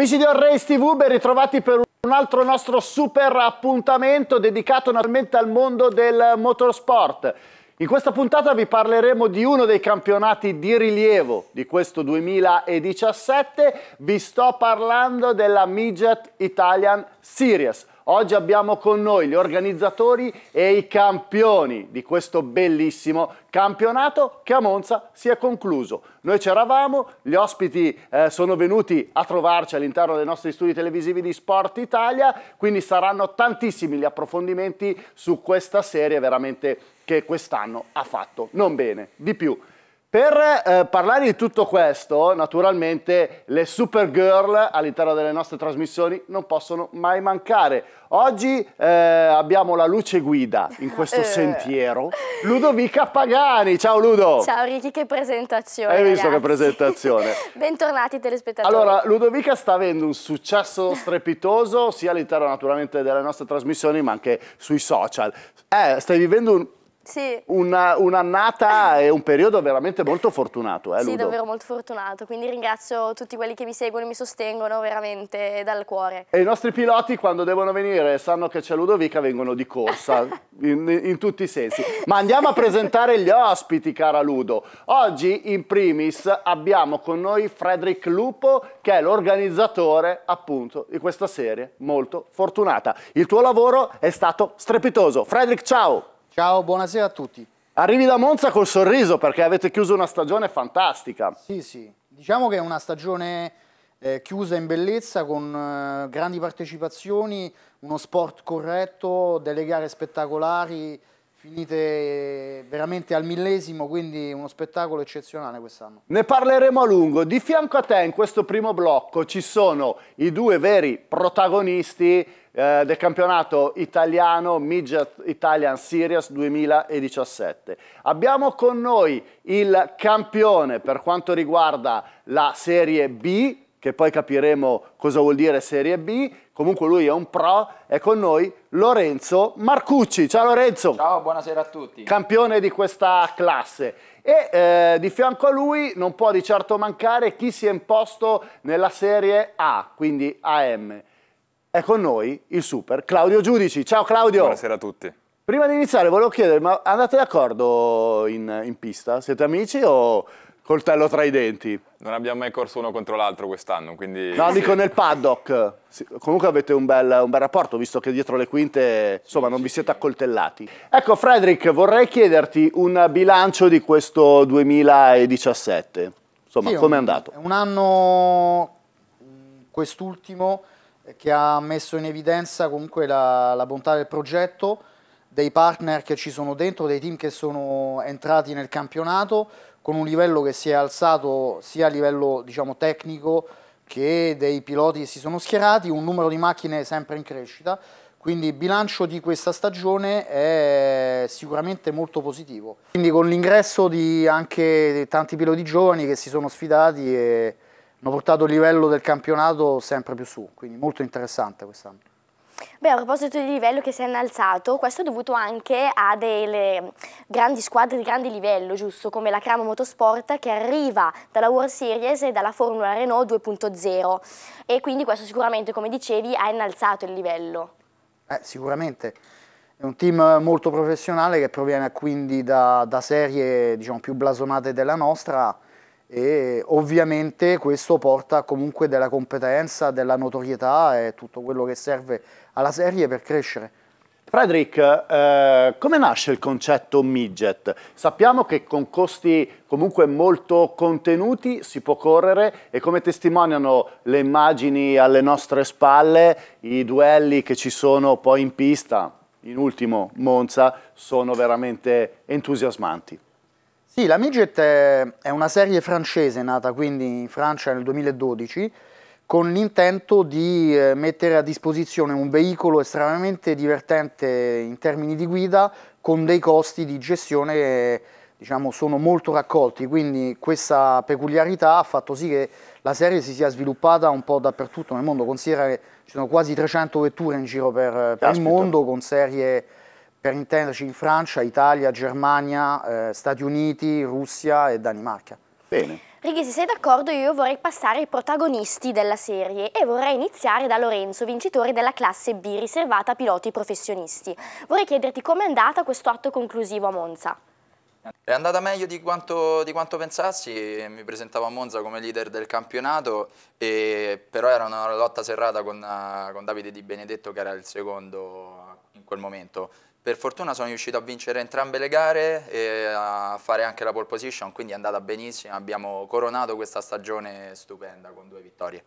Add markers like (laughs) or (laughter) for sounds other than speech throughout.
Amici di Orreis TV, ben ritrovati per un altro nostro super appuntamento dedicato naturalmente al mondo del motorsport. In questa puntata vi parleremo di uno dei campionati di rilievo di questo 2017, vi sto parlando della Midget Italian Series. Oggi abbiamo con noi gli organizzatori e i campioni di questo bellissimo campionato che a Monza si è concluso. Noi c'eravamo, gli ospiti eh, sono venuti a trovarci all'interno dei nostri studi televisivi di Sport Italia, quindi saranno tantissimi gli approfondimenti su questa serie veramente che quest'anno ha fatto non bene, di più. Per eh, parlare di tutto questo, naturalmente le Supergirl all'interno delle nostre trasmissioni non possono mai mancare. Oggi eh, abbiamo la luce guida in questo eh. sentiero, Ludovica Pagani. Ciao Ludo! Ciao Ricky, che presentazione! Hai visto ragazzi. che presentazione! (laughs) Bentornati telespettatori! Allora, Ludovica sta avendo un successo (laughs) strepitoso sia all'interno naturalmente delle nostre trasmissioni ma anche sui social. Eh, stai vivendo un sì. Una, un'annata e un periodo veramente molto fortunato. Eh, sì, davvero molto fortunato, quindi ringrazio tutti quelli che mi seguono e mi sostengono veramente dal cuore. E i nostri piloti quando devono venire sanno che c'è Ludovica vengono di corsa, (laughs) in, in, tutti i sensi. Ma andiamo a presentare gli ospiti, cara Ludo. Oggi in primis abbiamo con noi Frederick Lupo che è l'organizzatore appunto di questa serie molto fortunata. Il tuo lavoro è stato strepitoso. Frederick, ciao! Ciao, buonasera a tutti. Arrivi da Monza col sorriso perché avete chiuso una stagione fantastica. Sì, sì. Diciamo che è una stagione eh, chiusa in bellezza con eh, grandi partecipazioni, uno sport corretto, delle gare spettacolari, finite eh, veramente al millesimo, quindi uno spettacolo eccezionale quest'anno. Ne parleremo a lungo. Di fianco a te in questo primo blocco ci sono i due veri protagonisti eh, del campionato italiano Midget Italian Series 2017. Abbiamo con noi il campione per quanto riguarda la Serie B, che poi capiremo cosa vuol dire Serie B, comunque lui è un pro, è con noi Lorenzo Marcucci. Ciao Lorenzo! Ciao, buonasera a tutti. Campione di questa classe. E eh, di fianco a lui non può di certo mancare chi si è imposto nella serie A, quindi AM. È con noi il super Claudio Giudici. Ciao Claudio! Buonasera a tutti. Prima di iniziare volevo chiedere, ma andate d'accordo in, in pista? Siete amici o coltello tra i denti? Non abbiamo mai corso uno contro l'altro quest'anno, quindi... No, dico nel paddock. Sì. Comunque avete un bel, un bel, rapporto, visto che dietro le quinte, insomma, non vi siete accoltellati. Ecco, Frederick, vorrei chiederti un bilancio di questo 2017. Insomma, sì, come è andato? È Un anno, quest'ultimo, che ha messo in evidenza comunque la, la bontà del progetto, dei partner che ci sono dentro, dei team che sono entrati nel campionato, con un livello che si è alzato sia a livello diciamo, tecnico che dei piloti che si sono schierati, un numero di macchine sempre in crescita, quindi il bilancio di questa stagione è sicuramente molto positivo. Quindi con l'ingresso di anche tanti piloti giovani che si sono sfidati e hanno portato il livello del campionato sempre più su, quindi molto interessante quest'anno. Beh, a proposito di livello che si è innalzato, questo è dovuto anche a delle grandi squadre di grande livello, giusto? Come la Cramo Motorsport che arriva dalla World Series e dalla Formula Renault 2.0 e quindi questo sicuramente, come dicevi, ha innalzato il livello. Eh, sicuramente. È un team molto professionale che proviene quindi da, da serie diciamo, più blasonate della nostra, e ovviamente questo porta comunque della competenza, della notorietà e tutto quello che serve alla serie per crescere. Frederick, eh, come nasce il concetto midget? Sappiamo che con costi comunque molto contenuti si può correre e come testimoniano le immagini alle nostre spalle, i duelli che ci sono poi in pista, in ultimo Monza, sono veramente entusiasmanti. Sì, la Midget è una serie francese nata quindi in Francia nel 2012 con l'intento di eh, mettere a disposizione un veicolo estremamente divertente in termini di guida con dei costi di gestione che diciamo, sono molto raccolti, quindi questa peculiarità ha fatto sì che la serie si sia sviluppata un po' dappertutto nel mondo, considera che ci sono quasi 300 vetture in giro per, per il mondo con serie per intenderci in Francia, Italia, Germania, eh, Stati Uniti, Russia e Danimarca. Bene. Righi, se sei d'accordo io vorrei passare ai protagonisti della serie e vorrei iniziare da Lorenzo, vincitore della classe B riservata a piloti professionisti. Vorrei chiederti com'è andata questo atto conclusivo a Monza. È andata meglio di quanto, di quanto, pensassi, mi presentavo a Monza come leader del campionato, però era una lotta serrata con, con Davide Di Benedetto che era il secondo in quel momento. Per fortuna sono riuscito a vincere entrambe le gare e a fare anche la pole position, quindi è andata benissimo, abbiamo coronato questa stagione stupenda con due vittorie.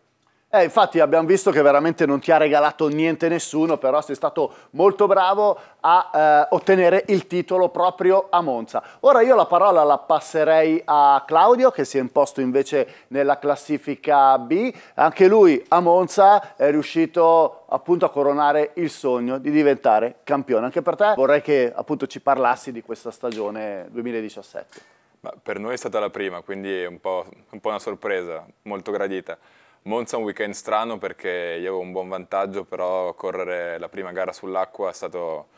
Eh, infatti abbiamo visto che veramente non ti ha regalato niente nessuno, però sei stato molto bravo a eh, ottenere il titolo proprio a Monza. Ora io la parola la passerei a Claudio che si è imposto invece nella classifica B. Anche lui a Monza è riuscito appunto a coronare il sogno di diventare campione. Anche per te vorrei che appunto ci parlassi di questa stagione 2017. Ma per noi è stata la prima, quindi è un po', un po' una sorpresa, molto gradita. Monza è un weekend strano perché io avevo un buon vantaggio, però correre la prima gara sull'acqua è stato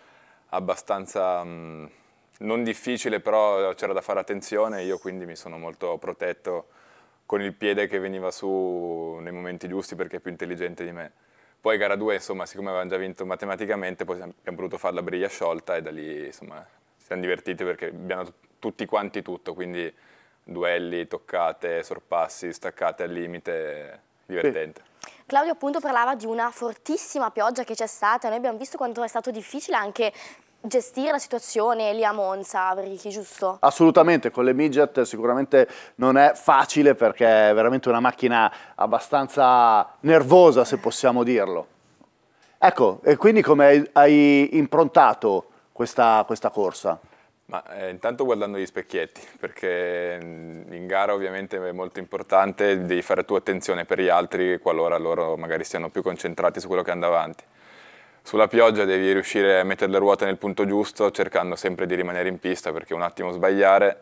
abbastanza mh, mm, non difficile, però c'era da fare attenzione, io quindi mi sono molto protetto con il piede che veniva su nei momenti giusti perché è più intelligente di me. Poi gara 2, insomma, siccome avevamo già vinto matematicamente, poi abbiamo voluto fare la briglia sciolta e da lì, insomma, ci siamo divertiti perché abbiamo tutti quanti tutto, quindi duelli, toccate, sorpassi, staccate al limite, divertente. Sì. Claudio appunto parlava di una fortissima pioggia che c'è stata, noi abbiamo visto quanto è stato difficile anche gestire la situazione lì a Monza, Ricky, giusto? Assolutamente, con le midget sicuramente non è facile perché è veramente una macchina abbastanza nervosa se possiamo dirlo. Ecco, e quindi come hai improntato questa, questa corsa? Ma eh, intanto guardando gli specchietti, (laughs) perché mm, in gara ovviamente è molto importante, devi fare tu attenzione per gli altri qualora loro magari siano più concentrati su quello che andava avanti. Sulla pioggia devi riuscire a mettere le ruote nel punto giusto, cercando sempre di rimanere in pista, perché un attimo sbagliare,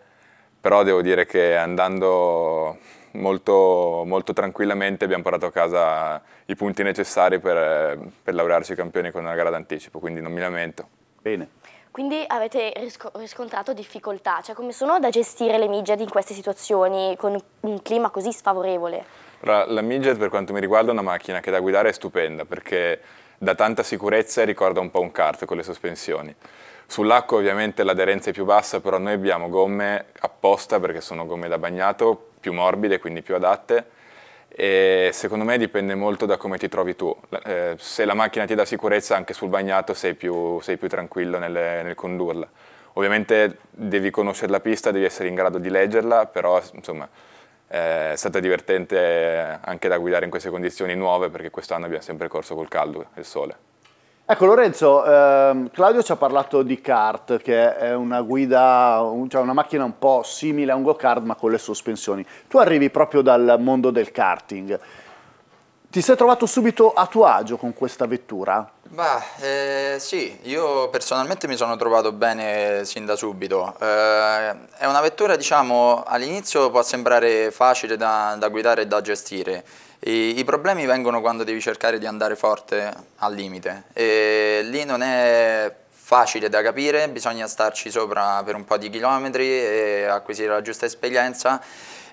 però devo dire che andando molto, molto tranquillamente abbiamo portato a casa i punti necessari per, eh, per laurearci campioni con una gara d'anticipo, quindi non mi lamento. Bene. Quindi avete riscontrato difficoltà, cioè come sono da gestire le midget in queste situazioni con un clima così sfavorevole? Allora, la midget per quanto mi riguarda è una macchina che da guidare è stupenda perché dà tanta sicurezza e ricorda un po' un kart con le sospensioni. Sull'acqua ovviamente l'aderenza è più bassa, però noi abbiamo gomme apposta perché sono gomme da bagnato, più morbide, quindi più adatte e secondo me dipende molto da come ti trovi tu. Eh, se la macchina ti dà sicurezza anche sul bagnato sei più, sei più tranquillo nel, nel, condurla. Ovviamente devi conoscere la pista, devi essere in grado di leggerla, però insomma eh, è stata divertente anche da guidare in queste condizioni nuove perché quest'anno abbiamo sempre corso col caldo e il sole. Ecco Lorenzo, ehm, Claudio ci ha parlato di kart, che è una guida, un, cioè una macchina un po' simile a un go-kart ma con le sospensioni. Tu arrivi proprio dal mondo del karting. Ti sei trovato subito a tuo agio con questa vettura? Beh, eh, sì, io personalmente mi sono trovato bene sin da subito. Eh, è una vettura, diciamo, all'inizio può sembrare facile da, da guidare e da gestire, i, I, problemi vengono quando devi cercare di andare forte al limite e lì non è facile da capire, bisogna starci sopra per un po' di chilometri e acquisire la giusta esperienza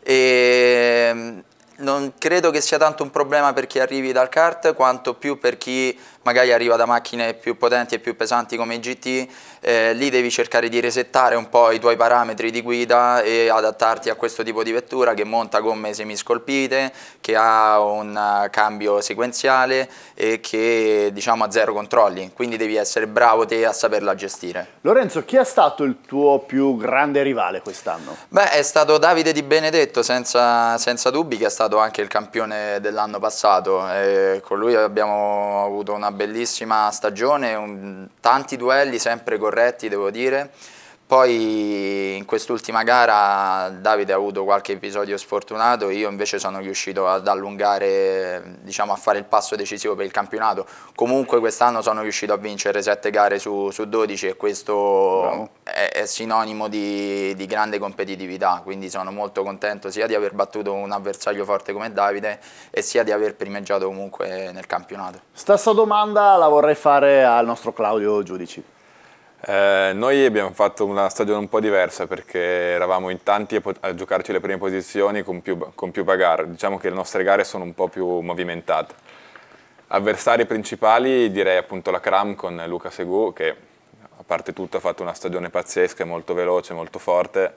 e mm, non credo che sia tanto un problema per chi arrivi dal kart quanto più per chi magari arriva da macchine più potenti e più pesanti come i GT, eh, lì devi cercare di resettare un po' i tuoi parametri di guida e adattarti a questo tipo di vettura che monta gomme semiscolpite, che ha un eh, cambio sequenziale e che diciamo ha zero controlli, quindi devi essere bravo te a saperla gestire. Lorenzo, chi è stato il tuo più grande rivale quest'anno? Beh, è stato Davide Di Benedetto, senza, senza dubbi, che è stato anche il campione dell'anno passato. E eh, con lui abbiamo avuto una bellissima stagione, un, tanti duelli sempre corretti devo dire. Poi in quest'ultima gara Davide ha avuto qualche episodio sfortunato, io invece sono riuscito ad allungare, diciamo, a fare il passo decisivo per il campionato. Comunque quest'anno sono riuscito a vincere 7 gare su, su 12 e questo è, è, sinonimo di, di grande competitività, quindi sono molto contento sia di aver battuto un avversario forte come Davide e sia di aver primeggiato comunque nel campionato. Stessa domanda la vorrei fare al nostro Claudio Giudici. Eh, noi abbiamo fatto una stagione un po' diversa perché eravamo in tanti a, giocarci le prime posizioni con più, con più bagarre, diciamo che le nostre gare sono un po' più movimentate. Avversari principali direi appunto la Cram con Luca Segù che a parte tutto ha fatto una stagione pazzesca, molto veloce, molto forte,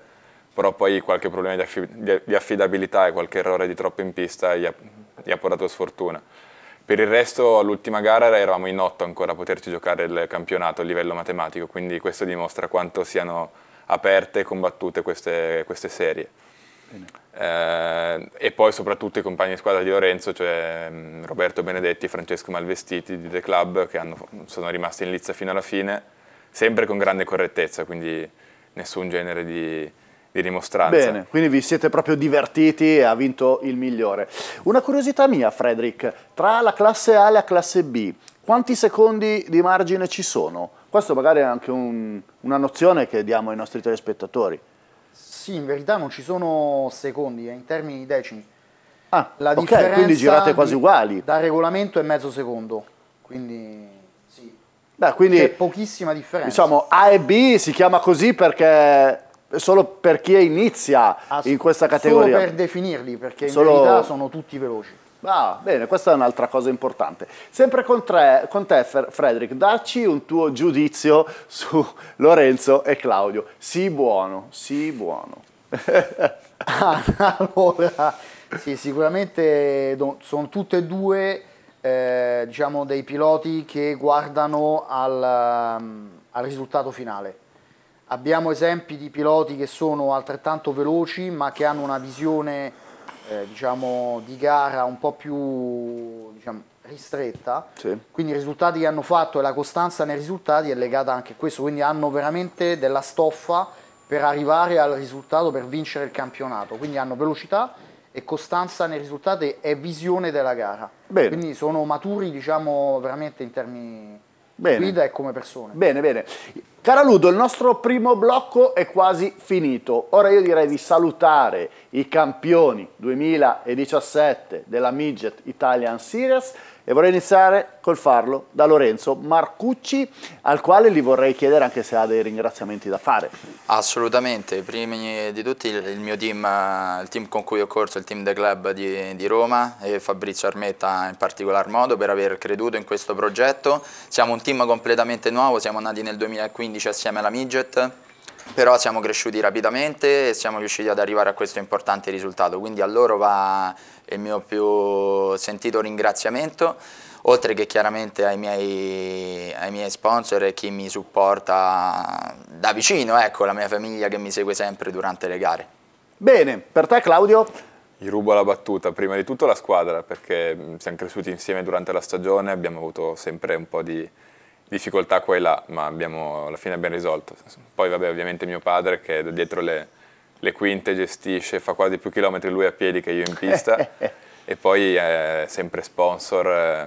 però poi qualche problema di, affidabilità e qualche errore di troppo in pista gli ha, gli ha portato sfortuna. Per il resto all'ultima gara eravamo in otto ancora a poterci giocare il campionato a livello matematico, quindi questo dimostra quanto siano aperte e combattute queste, queste serie. Eh, e poi soprattutto i compagni di squadra di Lorenzo, cioè mm, Roberto Benedetti e Francesco Malvestiti di The Club, che hanno, sono rimasti in lizza fino alla fine, sempre con grande correttezza, quindi nessun genere di, di rimostranza. Bene, quindi vi siete proprio divertiti e ha vinto il migliore. Una curiosità mia, Frederick, tra la classe A e la classe B, quanti secondi di margine ci sono? Questo magari è anche un, una nozione che diamo ai nostri telespettatori. Sì, in verità non ci sono secondi, è eh, in termini di decimi. Ah, la ok, differenza quindi girate quasi uguali. Da regolamento è mezzo secondo, quindi sì. Beh, quindi, C'è pochissima differenza. Diciamo A e B si chiama così perché solo per chi inizia As- ah, in questa categoria. Solo per definirli, perché in solo... verità sono tutti veloci. Ah, bene, questa è un'altra cosa importante. Sempre con, tre, con te, Frederick, dacci un tuo giudizio (laughs) su Lorenzo e Claudio. Sì, buono, sì, buono. (laughs) allora, sì, sicuramente sono tutte e due eh, diciamo, dei piloti che guardano al, al risultato finale Abbiamo esempi di piloti che sono altrettanto veloci ma che hanno una visione eh, diciamo, di gara un po' più diciamo, ristretta, sì. quindi i risultati che hanno fatto e la costanza nei risultati è legata anche a questo, quindi hanno veramente della stoffa per arrivare al risultato, per vincere il campionato, quindi hanno velocità e costanza nei risultati e visione della gara, Bene. quindi sono maturi diciamo veramente in termini Bene. guida e come persone. Bene, bene. Cara Ludo, il nostro primo blocco è quasi finito. Ora io direi di salutare i campioni 2017 della Midget Italian Series e vorrei iniziare col farlo da Lorenzo Marcucci, al quale gli vorrei chiedere anche se ha dei ringraziamenti da fare. Assolutamente, primi di tutti il mio team, eh, il team con cui ho corso, il team The Club di, di Roma e Fabrizio Armetta in particolar modo per aver creduto in questo progetto. Siamo un team completamente nuovo, siamo nati nel 2015 assieme alla Midget, però siamo cresciuti rapidamente e siamo riusciti ad arrivare a questo importante risultato, quindi a loro va il mio più sentito ringraziamento, oltre che chiaramente ai miei, ai miei sponsor e chi mi supporta da vicino, ecco, la mia famiglia che mi segue sempre durante le gare. Bene, per te Claudio? Gli rubo la battuta, prima di tutto la squadra, perché siamo cresciuti insieme durante la stagione, abbiamo avuto sempre un po' di difficoltà qua e là, ma abbiamo, alla fine abbiamo risolto. Poi vabbè, ovviamente mio padre che da dietro le, le, quinte gestisce, fa quasi più chilometri lui a piedi che io in pista, (laughs) e poi eh, sempre sponsor, eh,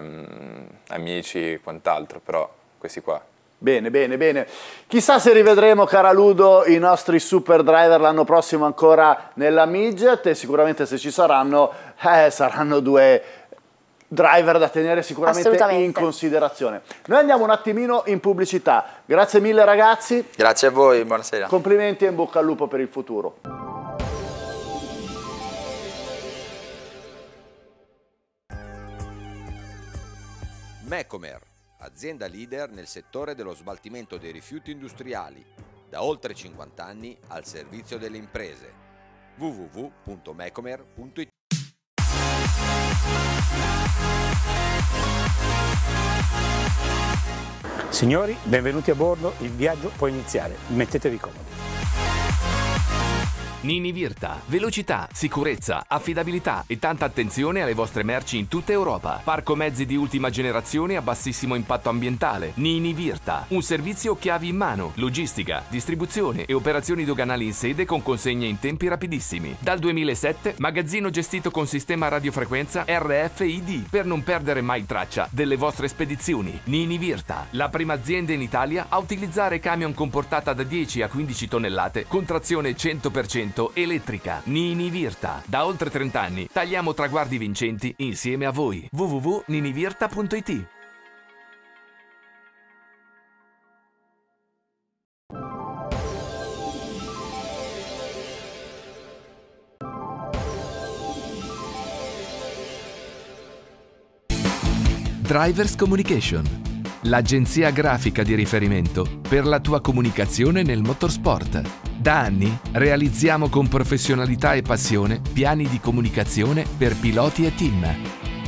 amici e quant'altro, però questi qua. Bene, bene, bene. Chissà se rivedremo, cara Ludo, i nostri super driver l'anno prossimo ancora nella midget e sicuramente se ci saranno, eh, saranno due driver da tenere sicuramente in considerazione. Noi andiamo un attimino in pubblicità. Grazie mille ragazzi. Grazie a voi, buonasera. Complimenti e in bocca al lupo per il futuro. Mecomer, azienda leader nel settore dello smaltimento dei rifiuti industriali, da oltre 50 anni al servizio delle imprese. www.mecomer.it Signori, benvenuti a bordo, il viaggio può iniziare, mettetevi comodi. Nini Virta. Velocità, sicurezza, affidabilità e tanta attenzione alle vostre merci in tutta Europa. Parco mezzi di ultima generazione a bassissimo impatto ambientale. Nini Virta. Un servizio chiavi in mano, logistica, distribuzione e operazioni doganali in sede con consegne in tempi rapidissimi. Dal 2007, magazzino gestito con sistema radiofrequenza RFID per non perdere mai traccia delle vostre spedizioni. Nini Virta, la prima azienda in Italia a utilizzare camion comportata da 10 a 15 tonnellate con trazione 100% 100% elettrica. Nini Virta. Da oltre 30 anni tagliamo traguardi vincenti insieme a voi. www.ninivirta.it Drivers Communication, l'agenzia grafica di riferimento per la tua comunicazione nel motorsport. Da anni realizziamo con professionalità e passione piani di comunicazione per piloti e team.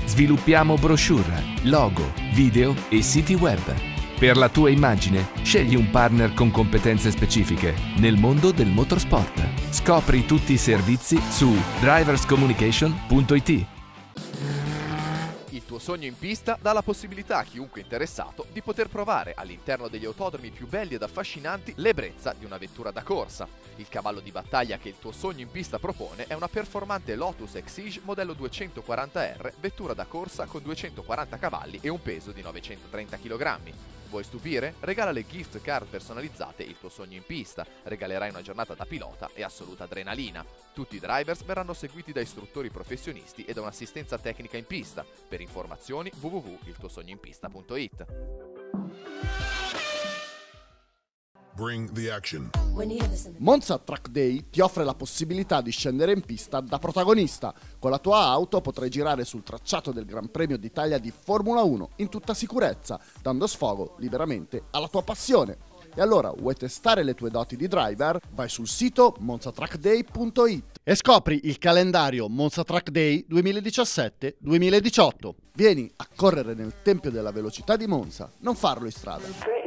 Sviluppiamo brochure, logo, video e siti web. Per la tua immagine scegli un partner con competenze specifiche nel mondo del motorsport. Scopri tutti i servizi su driverscommunication.it tuo sogno in pista dà la possibilità a chiunque interessato di poter provare all'interno degli autodromi più belli ed affascinanti l'ebbrezza di una vettura da corsa. Il cavallo di battaglia che il tuo sogno in pista propone è una performante Lotus Exige modello 240R, vettura da corsa con 240 cavalli e un peso di 930 kg. Vuoi stupire? Regala le gift card personalizzate il tuo sogno in pista, regalerai una giornata da pilota e assoluta adrenalina. Tutti i drivers verranno seguiti da istruttori professionisti e da un'assistenza tecnica in pista. Per informazioni www.iltuosognoinpista.it Monza Track Day ti offre la possibilità di scendere in pista da protagonista. Con la tua auto potrai girare sul tracciato del Gran Premio d'Italia di Formula 1 in tutta sicurezza, dando sfogo liberamente alla tua passione. E allora vuoi testare le tue doti di driver? Vai sul sito monzatrackday.it e scopri il calendario Monza Track Day 2017-2018. Vieni a correre nel Tempio della Velocità di Monza, non farlo in strada.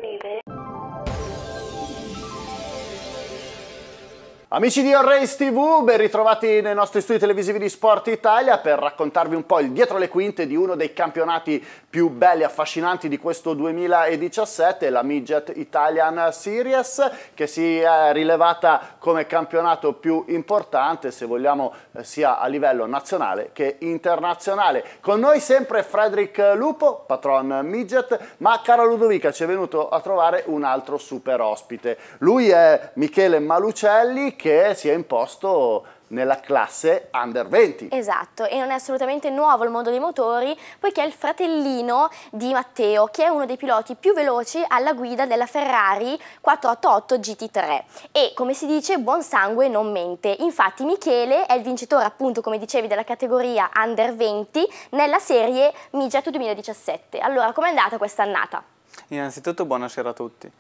Amici di Orrace TV, ben ritrovati nei nostri studi televisivi di Sport Italia per raccontarvi un po' il dietro le quinte di uno dei campionati più belli e affascinanti di questo 2017, la Midget Italian Series, che si è rilevata come campionato più importante, se vogliamo, eh, sia a livello nazionale che internazionale. Con noi sempre Frederick Lupo, patron Midget, ma cara Ludovica ci è venuto a trovare un altro super ospite. Lui è Michele Malucelli che si è imposto nella classe under 20. Esatto, e non è assolutamente nuovo il mondo dei motori, poiché è il fratellino di Matteo, che è uno dei piloti più veloci alla guida della Ferrari 488 GT3. E come si dice, buon sangue non mente. Infatti Michele è il vincitore, appunto, come dicevi, della categoria under 20 nella serie Migetto 2017. Allora, com'è andata questa annata? Innanzitutto buonasera a tutti.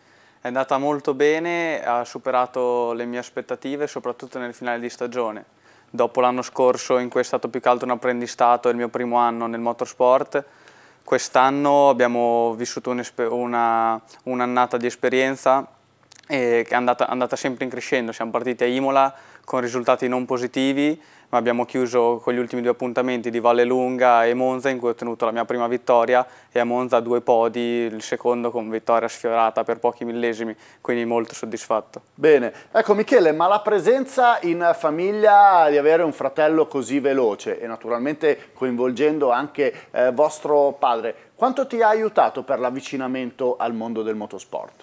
È andata molto bene, ha superato le mie aspettative, soprattutto nel finale di stagione. Dopo l'anno scorso in cui è stato più che altro un apprendistato, è il mio primo anno nel motorsport, quest'anno abbiamo vissuto un'annata un di esperienza eh, che è andata, andata sempre in crescendo. Siamo partiti a Imola con risultati non positivi ma abbiamo chiuso con gli ultimi due appuntamenti di Vallelunga e Monza in cui ho ottenuto la mia prima vittoria e a Monza due podi, il secondo con vittoria sfiorata per pochi millesimi, quindi molto soddisfatto. Bene, ecco Michele, ma la presenza in famiglia di avere un fratello così veloce e naturalmente coinvolgendo anche eh, vostro padre, quanto ti ha aiutato per l'avvicinamento al mondo del motorsport?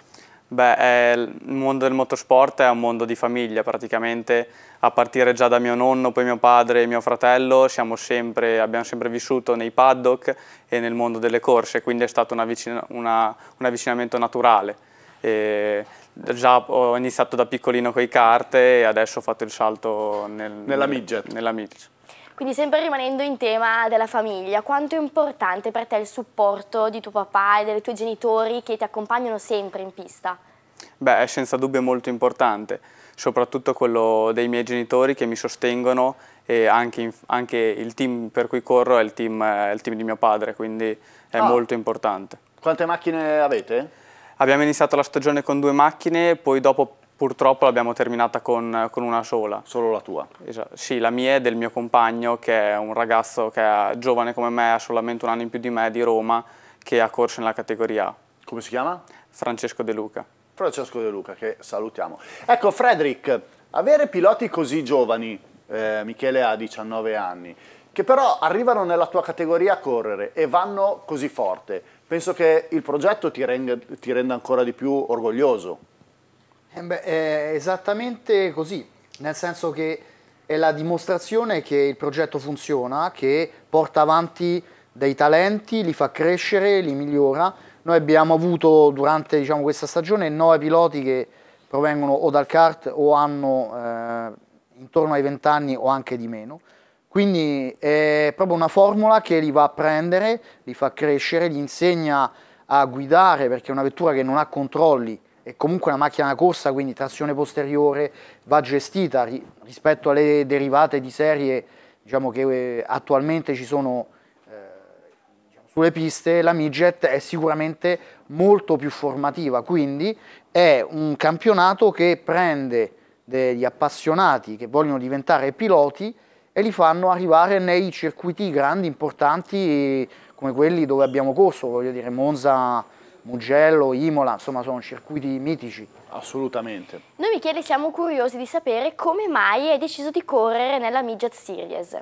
Beh, è, il mondo del motorsport è un mondo di famiglia praticamente, a partire già da mio nonno, poi mio padre e mio fratello, sempre, abbiamo sempre vissuto nei paddock e nel mondo delle corse, quindi è stato una vicina, una, un avvicinamento naturale. E già ho iniziato da piccolino con i kart e adesso ho fatto il salto nel, nella midget. Nella midget. Quindi sempre rimanendo in tema della famiglia, quanto è importante per te il supporto di tuo papà e dei tuoi genitori che ti accompagnano sempre in pista? Beh, è senza dubbio molto importante, soprattutto quello dei miei genitori che mi sostengono e anche, anche il team per cui corro è il team, è il team di mio padre, quindi è oh. molto importante. Quante macchine avete? Abbiamo iniziato la stagione con due macchine, poi dopo Purtroppo l'abbiamo terminata con, con, una sola. Solo la tua? Esatto. Sì, la mia e del mio compagno, che è un ragazzo che è giovane come me, ha solamente un anno in più di me, di Roma, che ha corso nella categoria A. Come si chiama? Francesco De Luca. Francesco De Luca, che salutiamo. Ecco, Frederick, avere piloti così giovani, eh, Michele ha 19 anni, che però arrivano nella tua categoria a correre e vanno così forte, penso che il progetto ti renda, ti renda ancora di più orgoglioso. Eh beh, è esattamente così, nel senso che è la dimostrazione che il progetto funziona, che porta avanti dei talenti, li fa crescere, li migliora. Noi abbiamo avuto durante diciamo, questa stagione nove piloti che provengono o dal kart o hanno eh, intorno ai 20 anni o anche di meno. Quindi è proprio una formula che li va a prendere, li fa crescere, li insegna a guidare perché è una vettura che non ha controlli, è comunque una macchina da corsa, quindi trazione posteriore va gestita rispetto alle derivate di serie diciamo che eh, attualmente ci sono eh, diciamo, sulle piste, la midget è sicuramente molto più formativa, quindi è un campionato che prende degli appassionati che vogliono diventare piloti e li fanno arrivare nei circuiti grandi, importanti, come quelli dove abbiamo corso, voglio dire Monza, Mugello, Imola, insomma sono circuiti mitici. Assolutamente. Noi Michele siamo curiosi di sapere come mai hai deciso di correre nella Midget Series.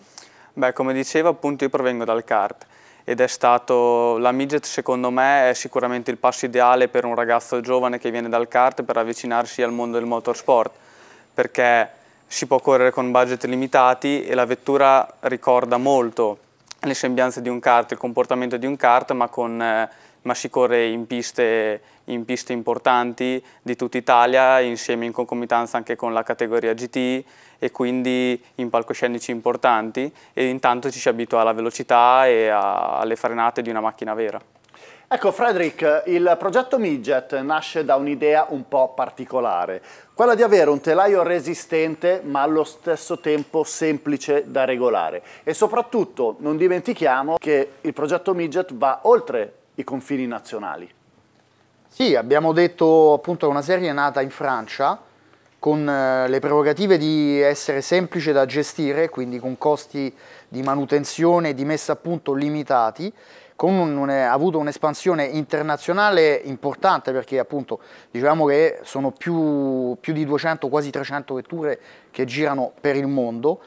Beh, come dicevo appunto io provengo dal kart ed è stato, la midget secondo me è sicuramente il passo ideale per un ragazzo giovane che viene dal kart per avvicinarsi al mondo del motorsport perché si può correre con budget limitati e la vettura ricorda molto le sembianze di un kart, il comportamento di un kart ma con eh, ma si corre in piste, in piste importanti di tutta Italia, insieme in concomitanza anche con la categoria GT e quindi in palcoscenici importanti e intanto ci si abitua alla velocità e a, alle frenate di una macchina vera. Ecco Frederick, il progetto Midget nasce da un'idea un po' particolare, quella di avere un telaio resistente ma allo stesso tempo semplice da regolare e soprattutto non dimentichiamo che il progetto Midget va oltre i confini nazionali. Sì, abbiamo detto appunto che una serie nata in Francia con eh, le prerogative di essere semplice da gestire, quindi con costi di manutenzione e di messa a punto limitati, con un, ha eh, avuto un'espansione internazionale importante perché appunto diciamo che sono più, più di 200, quasi 300 vetture che girano per il mondo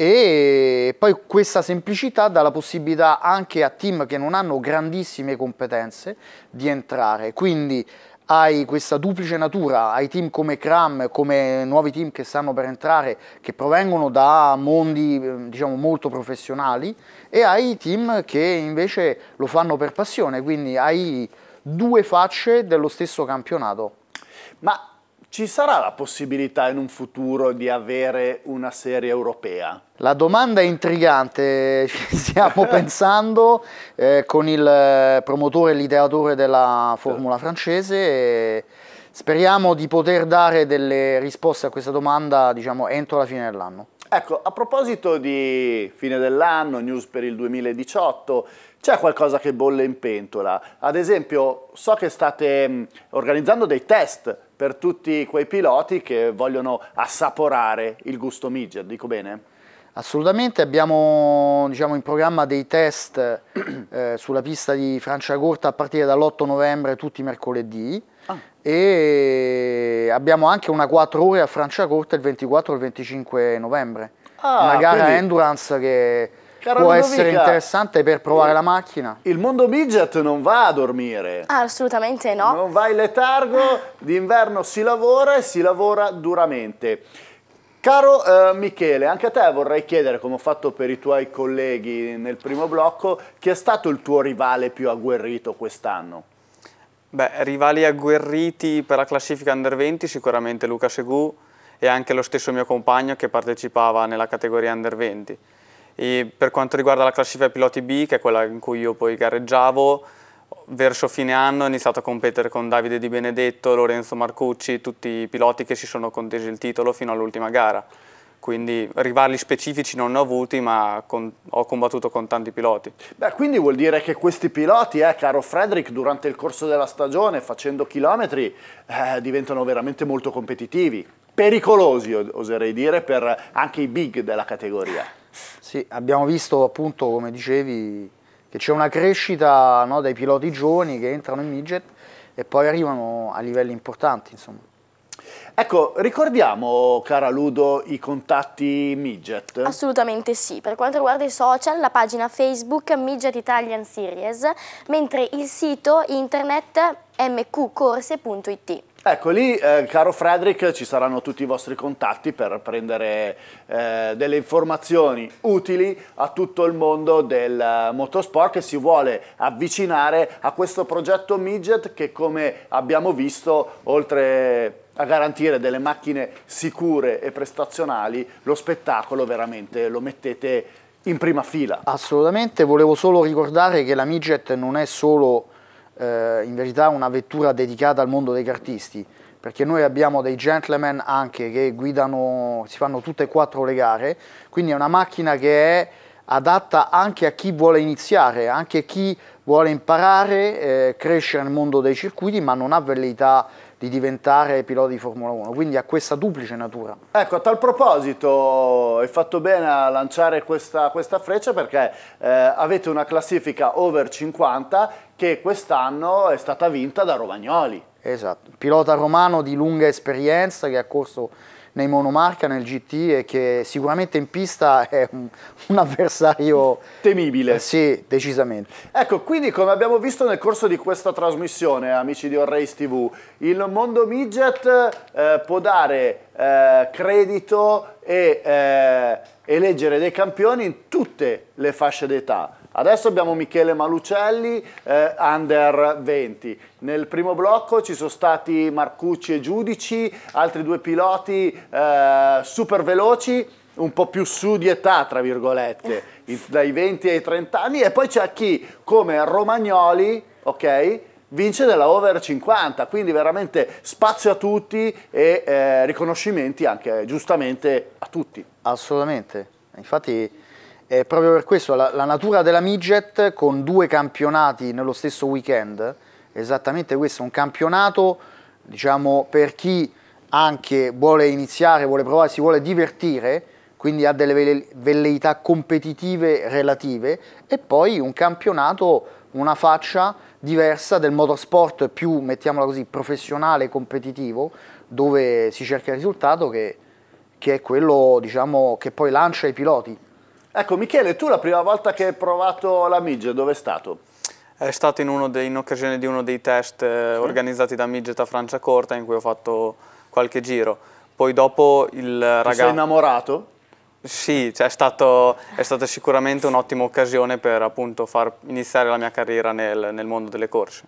e poi questa semplicità dà la possibilità anche a team che non hanno grandissime competenze di entrare, quindi hai questa duplice natura, hai team come Cram, come nuovi team che stanno per entrare, che provengono da mondi ehm, diciamo, molto professionali e hai team che invece lo fanno per passione, quindi hai due facce dello stesso campionato. Ma ci sarà la possibilità in un futuro di avere una serie europea? La domanda è intrigante, (laughs) ci stiamo (laughs) pensando eh, con il eh, promotore e l'ideatore della Formula certo. francese speriamo di poter dare delle risposte a questa domanda diciamo, entro la fine dell'anno. Ecco, a proposito di fine dell'anno, news per il 2018, c'è qualcosa che bolle in pentola? Ad esempio, so che state mm, organizzando dei test per tutti quei piloti che vogliono assaporare il gusto midget, dico bene? Assolutamente, abbiamo diciamo, in programma dei test eh, (clears throat) sulla pista di Francia Corta a partire dall'8 novembre tutti i mercoledì ah. e abbiamo anche una 4 ore a Francia Corta il 24 e il 25 novembre, ah, una gara quindi... endurance che Cara può Ludovica, essere interessante per provare la macchina. Il mondo midget non va a dormire. Ah, assolutamente no. Non vai in letargo, d'inverno si lavora e si lavora duramente. Caro eh, Michele, anche a te vorrei chiedere, come ho fatto per i tuoi colleghi nel primo blocco, chi è stato il tuo rivale più agguerrito quest'anno? Beh, rivali agguerriti per la classifica Under 20 sicuramente Luca Segù e anche lo stesso mio compagno che partecipava nella categoria Under 20. E per quanto riguarda la classifica piloti B, che è quella in cui io poi gareggiavo, verso fine anno ho iniziato a competere con Davide Di Benedetto, Lorenzo Marcucci, tutti i piloti che si sono contesi il titolo fino all'ultima gara. Quindi rivali specifici non ne ho avuti, ma con, ho combattuto con tanti piloti. Beh, quindi vuol dire che questi piloti, eh, caro Frederick, durante il corso della stagione, facendo chilometri, eh, diventano veramente molto competitivi. Pericolosi, oserei dire, per anche i big della categoria. Sì, abbiamo visto appunto, come dicevi, che c'è una crescita no, dai piloti giovani che entrano in midget e poi arrivano a livelli importanti, insomma. Ecco, ricordiamo, cara Ludo, i contatti Midget? Assolutamente sì. Per quanto riguarda i social, la pagina Facebook Midget Italian Series, mentre il sito internet mqcorse.it. Ecco, lì, eh, caro Frederick, ci saranno tutti i vostri contatti per prendere eh, delle informazioni utili a tutto il mondo del eh, motorsport che si vuole avvicinare a questo progetto Midget che, come abbiamo visto, oltre a garantire delle macchine sicure e prestazionali, lo spettacolo veramente lo mettete in prima fila. Assolutamente, volevo solo ricordare che la Midget non è solo eh, in verità una vettura dedicata al mondo dei cartisti, perché noi abbiamo dei gentleman anche che guidano, si fanno tutte e quattro le gare, quindi è una macchina che è adatta anche a chi vuole iniziare, anche a chi vuole imparare, eh, crescere nel mondo dei circuiti, ma non ha velleità di diventare pilota di Formula 1, quindi ha questa duplice natura. Ecco, a tal proposito hai fatto bene a lanciare questa, questa freccia perché eh, avete una classifica over 50 che quest'anno è stata vinta da Romagnoli. Esatto, pilota romano di lunga esperienza che ha corso nei monomarca, nel GT e che sicuramente in pista è un, un avversario temibile. Eh, sì, decisamente. Ecco, quindi come abbiamo visto nel corso di questa trasmissione, amici di Orrace TV, il mondo midget eh, può dare eh, credito e eh, eleggere dei campioni in tutte le fasce d'età. Adesso abbiamo Michele Malucelli, eh, under 20. Nel primo blocco ci sono stati Marcucci e Giudici, altri due piloti eh, super veloci un po' più su di età, tra virgolette, eh. dai 20 ai 30 anni, e poi c'è chi, come Romagnoli, ok, vince della over 50, quindi veramente spazio a tutti e eh, riconoscimenti anche giustamente a tutti. Assolutamente, infatti eh, proprio per questo la, la, natura della midget con due campionati nello stesso weekend, esattamente questo, un campionato diciamo, per chi anche vuole iniziare, vuole provare, si vuole divertire, quindi ha delle velleità competitive relative e poi un campionato, una faccia diversa del motorsport più, mettiamola così, professionale competitivo, dove si cerca il risultato che, che è quello diciamo, che poi lancia i piloti. Ecco Michele, tu la prima volta che hai provato la Midget dove è stato? È stato in, dei, in occasione di uno dei test eh, sì. organizzati da Midget a Francia Corta in cui ho fatto qualche giro. Poi dopo il ragazzo... Ti sei innamorato? Sì, cioè è, stato, è, stata sicuramente un'ottima occasione per appunto far iniziare la mia carriera nel, nel mondo delle corse.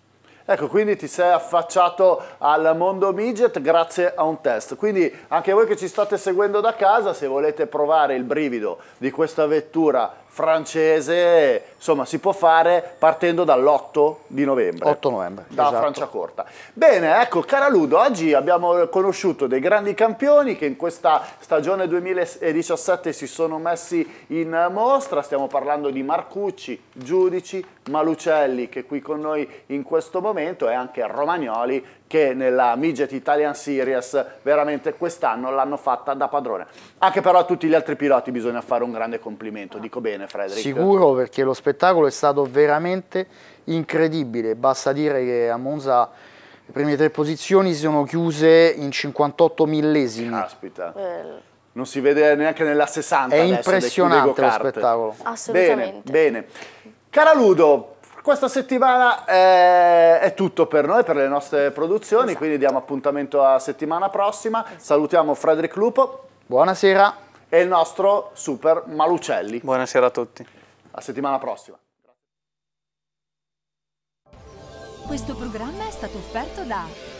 Ecco, quindi ti sei affacciato al mondo midget grazie a un test. Quindi anche voi che ci state seguendo da casa, se volete provare il brivido di questa vettura francese, insomma si può fare partendo dall'8 di novembre. 8 novembre. Da esatto. Francia Corta. Bene, ecco, cara Ludo, oggi abbiamo conosciuto dei grandi campioni che in questa stagione 2017 si sono messi in mostra, stiamo parlando di Marcucci, Giudici, Malucelli che è qui con noi in questo momento e anche Romagnoli che nella Midget Italian Series veramente quest'anno l'hanno fatta da padrone. Anche però a tutti gli altri piloti bisogna fare un grande complimento, dico bene Frederick. Sicuro perché lo spettacolo è stato veramente incredibile, basta dire che a Monza le prime tre posizioni si sono chiuse in 58 millesimi. Aspita. non si vede neanche nella 60 è adesso, impressionante lo spettacolo assolutamente bene, bene. cara Ludo questa settimana eh, è tutto per noi, per le nostre produzioni, esatto. quindi diamo appuntamento a settimana prossima. Esatto. Salutiamo Frederick Lupo. Buonasera. E il nostro super Malucelli. Buonasera a tutti. A settimana prossima. Questo programma è stato offerto da